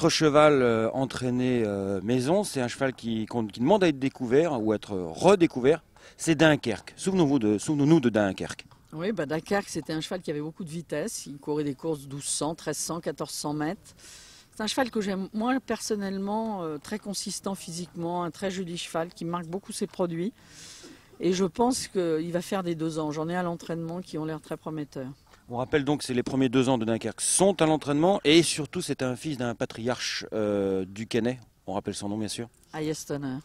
Notre cheval euh, entraîné euh, maison, c'est un cheval qui, demande à être découvert ou à être redécouvert. C'est Dunkerque. Souvenons-nous de, souvenons de Dunkerque. Oui, bah, Dunkerque, c'était un cheval qui avait beaucoup de vitesse. Il courait des courses 1200, 1300, 1400 mètres. C'est un cheval que j'aime moi personnellement, euh, très consistant physiquement, un très joli cheval qui marque beaucoup ses produits. Et je pense qu'il va faire des deux ans. J'en ai à l'entraînement qui ont l'air très prometteurs. On rappelle donc que les premiers deux ans de Dunkerque sont à l'entraînement et surtout c'est un fils d'un patriarche euh, du Canet. On rappelle son nom bien sûr. Ayestonner.